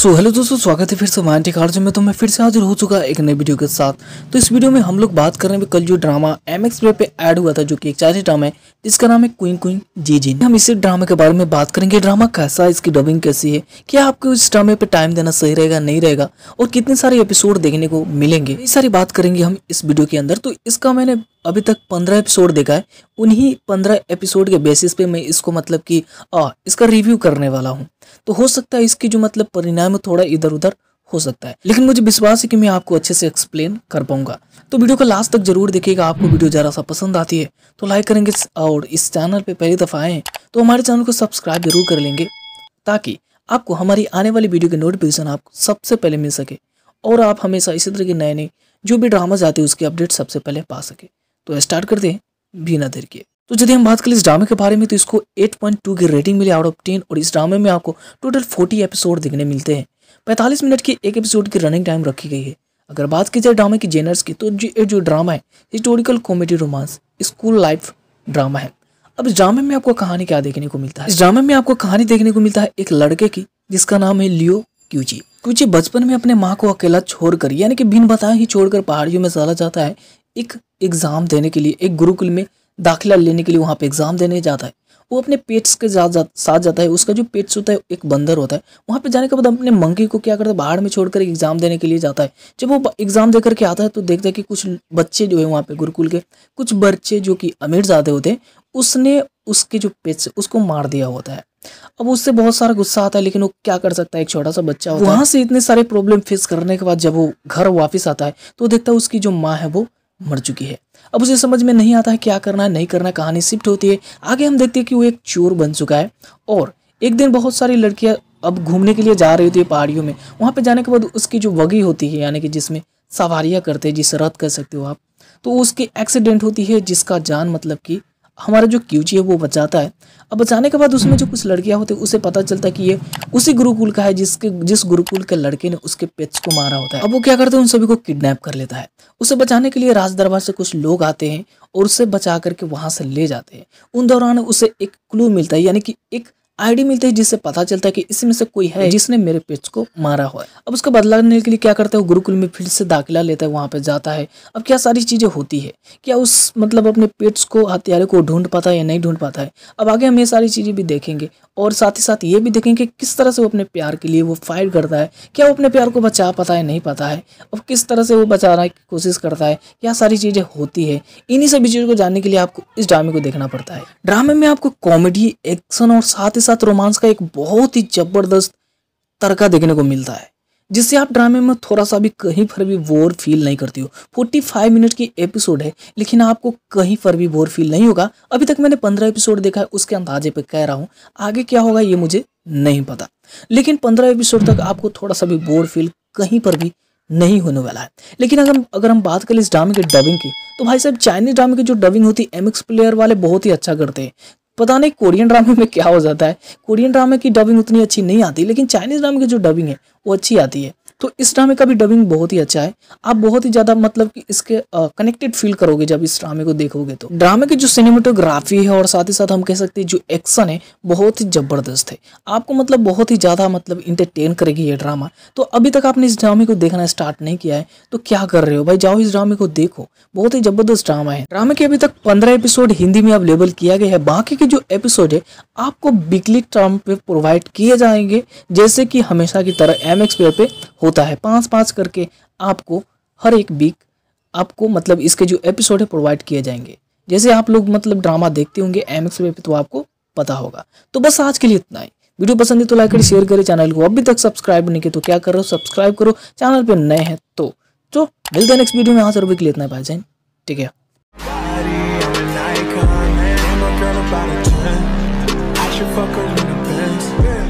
So hello दोस्तों स्वागत है फिर से हमारे कार्ज में तो मैं फिर से हाजिर हो चुका एक नए वीडियो के साथ तो इस वीडियो में हम लोग बात कर रहे हैं कल जो ड्रामा एम एक्स पे ऐड हुआ था जो कि एक चाइनीज ड्रामा है जिसका नाम है क्वीन क्वीन जी जी हम इसी ड्रामा के बारे में बात करेंगे ड्रामा कैसा है इसकी डबिंग कैसी है क्या आपको इस ड्रामे पे टाइम देना सही रहेगा नहीं रहेगा और कितने सारे एपिसोड देखने को मिलेंगे ये सारी बात करेंगे हम इस वीडियो के अंदर तो इसका मैंने अभी तक पंद्रह एपिसोड देखा है उन्हीं पंद्रह एपिसोड के बेसिस पे मैं इसको मतलब कि इसका रिव्यू करने वाला हूँ तो हो सकता है इसकी जो मतलब परिणाम थोड़ा इधर उधर हो सकता है लेकिन मुझे विश्वास है कि मैं आपको अच्छे से एक्सप्लेन कर पाऊंगा तो वीडियो को लास्ट तक जरूर देखिएगा आपको वीडियो ज़रा सा पसंद आती है तो लाइक करेंगे और इस चैनल पर पहली दफ़ा आए तो हमारे चैनल को सब्सक्राइब जरूर कर लेंगे ताकि आपको हमारी आने वाली वीडियो की नोटिफिकेशन आपको सबसे पहले मिल सके और आप हमेशा इसी तरह के नए नए जो भी ड्रामाज आते हैं उसकी अपडेट सबसे पहले पा सके तो स्टार्ट करते हैं बिना देर किए तो यदि हम बात करें इस ड्रामे के बारे में तो इसको 8.2 की रेटिंग मिली आउट ऑफ टेन और इस ड्रामे में आपको टोटल 40 एपिसोड देखने मिलते हैं 45 मिनट की एक एपिसोड की रनिंग टाइम रखी गई है अगर बात की जाए ड्रामे की जेनर्स की तो जो जो ड्रामा है historical comedy romance school life drama है अब इस ड्रामे में आपको कहानी क्या देखने को मिलता है इस ड्रामे में आपको कहानी देखने को मिलता है एक लड़के की जिसका नाम है लियो क्यूची क्यूची बचपन में अपने माँ को अकेला छोड़कर यानी कि बिन बताए ही छोड़कर पहाड़ियों में चला जाता है एक एग्जाम देने के लिए एक गुरुकुल में दाखिला लेने के लिए वहाँ पे एग्ज़ाम देने जाता है वो अपने पेट्स के साथ जा, साथ जाता है उसका जो पेट्स होता है एक बंदर होता है वहाँ पे जाने के बाद अपने मंकी को क्या करता है बाहर में छोड़कर एग्ज़ाम देने के लिए जाता है जब वो एग्ज़ाम दे करके आता है तो देखता है कि कुछ बच्चे जो है वहाँ पे गुरुकुल के कुछ बच्चे जो कि अमीर जादे होते हैं उसने उसके जो पेट्स उसको मार दिया होता है अब उससे बहुत सारा गुस्सा आता है लेकिन वो क्या कर सकता है एक छोटा सा बच्चा होता वहाँ से इतने सारे प्रॉब्लम फेस करने के बाद जब वो घर वापस आता है तो देखता है उसकी जो माँ है वो मर चुकी है अब उसे समझ में नहीं आता है क्या करना है नहीं करना कहानी शिफ्ट होती है आगे हम देखते हैं कि वो एक चोर बन चुका है और एक दिन बहुत सारी लड़कियाँ अब घूमने के लिए जा रही होती है पहाड़ियों में वहाँ पे जाने के बाद उसकी जो वगी होती है यानी कि जिसमें सवारियाँ करते हैं जिस रद्द कर सकते हो आप तो उसकी एक्सीडेंट होती है जिसका जान मतलब कि हमारा जो क्यू है वो बचाता है अब बचाने के बाद उसमें जो कुछ लड़कियाँ होती है उसे पता चलता है कि ये उसी गुरुकुल का है जिसके जिस गुरुकुल के लड़के ने उसके पेट्स को मारा होता है अब वो क्या करते हैं उन सभी को किडनैप कर लेता है उसे बचाने के लिए राज दरबार से कुछ लोग आते हैं और उसे बचा करके वहाँ से ले जाते हैं उन दौरान उसे एक क्लू मिलता है यानी कि एक आईडी मिलती है जिससे पता चलता है कि इसमें से कोई है जिसने मेरे पेट्स को मारा हुआ है अब उसको बदला के लिए क्या करता है गुरुकुल में फिर से दाखिला लेता है वहाँ पर जाता है अब क्या सारी चीज़ें होती है क्या उस मतलब अपने पेट्स को हथियारे को ढूंढ पाता है या नहीं ढूंढ पाता है अब आगे हम ये सारी चीज़ें भी देखेंगे और साथ ही साथ ये भी देखेंगे कि किस तरह से वो अपने प्यार के लिए वो फाइट करता है क्या वो अपने प्यार को बचा पाता है नहीं पाता है अब किस तरह से वो बचाने की कोशिश करता है क्या सारी चीज़ें होती है इन्हीं सभी चीज़ों को जानने के लिए आपको इस ड्रामे को देखना पड़ता है ड्रामे में आपको कॉमेडी एक्शन और साथ ही साथ साथ रोमांस का एक बहुत ही ज़बरदस्त तड़का देखने को मिलता है जिससे आप ड्रामे में थोड़ा सा भी कहीं पर भी बोर फील नहीं करती हो 45 मिनट की एपिसोड है लेकिन आपको कहीं पर भी बोर फील नहीं होगा अभी तक मैंने 15 एपिसोड देखा है उसके अंदाजे पे कह रहा हूँ आगे क्या होगा ये मुझे नहीं पता लेकिन 15 एपिसोड तक आपको थोड़ा सा भी बोर फील कहीं पर भी नहीं होने वाला है लेकिन अगर अगर हम बात करें इस ड्रामे के डबिंग की तो भाई साहब चाइनीज ड्रामे की जो डबिंग होती है एम प्लेयर वाले बहुत ही अच्छा करते हैं पता नहीं कोरियन ड्रामे में क्या हो जाता है कोरियन ड्रामे की डबिंग उतनी अच्छी नहीं आती लेकिन चाइनीज़ ड्रामे की जो डबिंग है वो अच्छी आती है तो इस ड्रामे का भी डबिंग बहुत ही अच्छा है आप बहुत ही ज़्यादा मतलब कि इसके कनेक्टेड फील करोगे जब इस ड्रामे को देखोगे तो ड्रामे की जो सिनेमाटोग्राफी है और साथ ही साथ हम कह सकते हैं जो एक्शन है बहुत ही ज़बरदस्त है आपको मतलब बहुत ही ज़्यादा मतलब इंटरटेन करेगी ये ड्रामा तो अभी तक आपने इस ड्रामे को देखना स्टार्ट नहीं किया है तो क्या कर रहे हो भाई जाओ इस ड्रामे को देखो बहुत ही ज़बरदस्त ड्रामा है ड्रामे के अभी तक पंद्रह एपिसोड हिंदी में अवेलेबल किया गया है बाकी के जो एपिसोड है आपको वीकली टर्म पे प्रोवाइड किए जाएंगे जैसे कि हमेशा की तरह एम एक्सपेयर पे हो होता है पाँच पाँच करके आपको हर एक वीक आपको मतलब इसके जो एपिसोड है प्रोवाइड किए जाएंगे जैसे आप लोग मतलब ड्रामा देखते होंगे एम एक्स पे तो आपको पता होगा तो बस आज के लिए इतना ही वीडियो पसंद है तो लाइक करें शेयर करें चैनल को अभी तक सब्सक्राइब नहीं किया तो क्या करो सब्सक्राइब करो चैनल पर नए हैं तो जो मिलते हैं नेक्स्ट वीडियो में हाँ सर के लिए इतना भाई जैन ठीक है Fuck her in the Benz.